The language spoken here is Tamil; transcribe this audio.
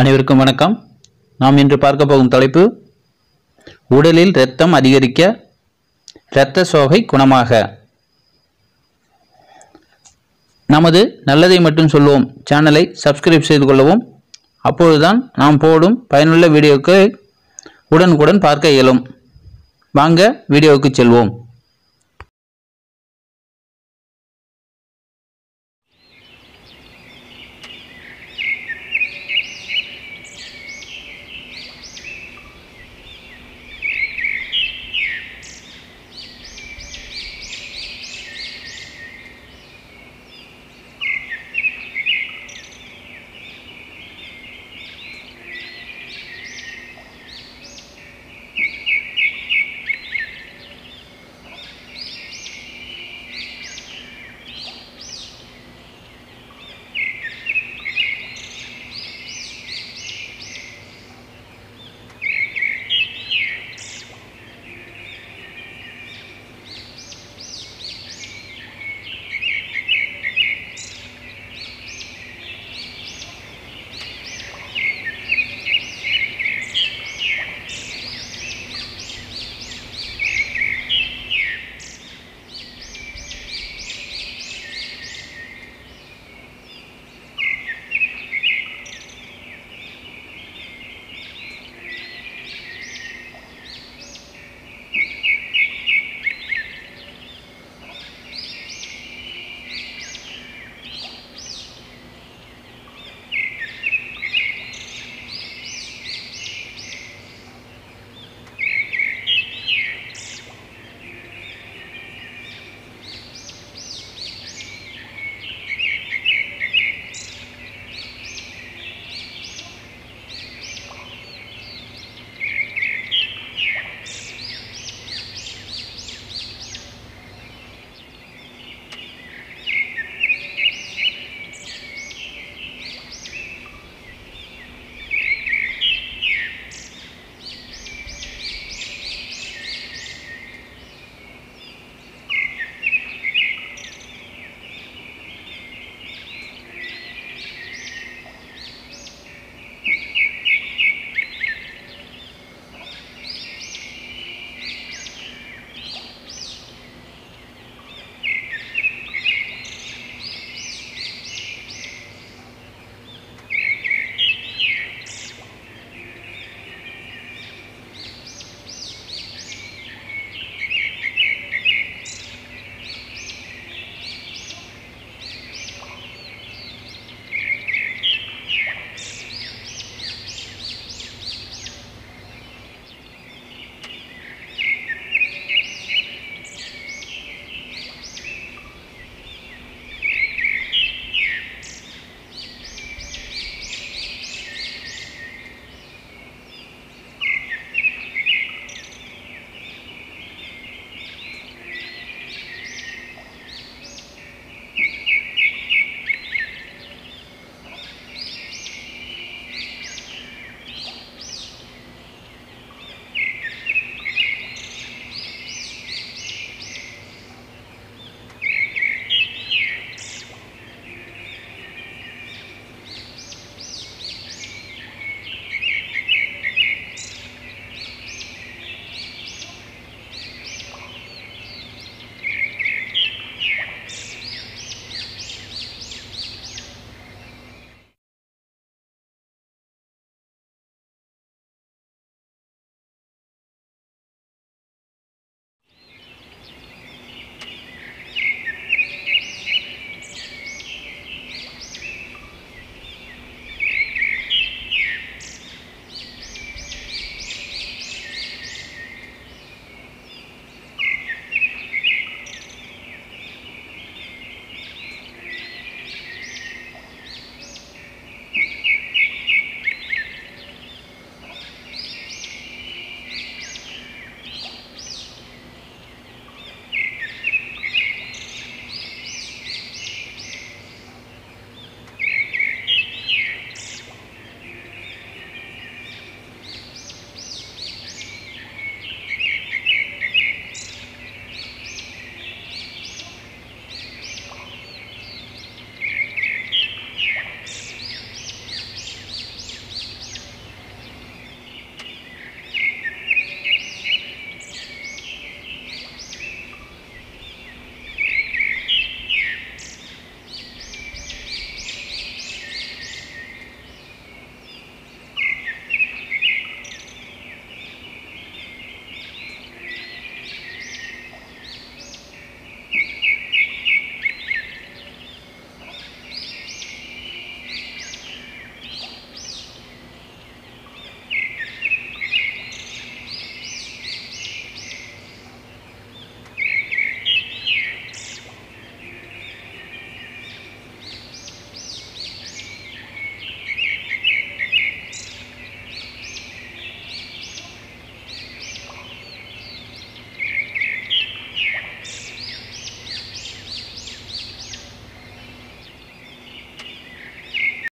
அனைவருக்கும் வணக்கம் நாம் இன்று பார்க்க போகும் தலைப்பு உடலில் இரத்தம் அதிகரிக்க இரத்த சோகை குணமாக நமது நல்லதை மட்டும் சொல்லுவோம் சேனலை சப்ஸ்கிரைப் செய்து கொள்ளவும் அப்பொழுதுதான் நாம் போடும் பயனுள்ள வீடியோக்கு உடனுக்குடன் பார்க்க இயலும் வாங்க வீடியோவுக்கு செல்வோம்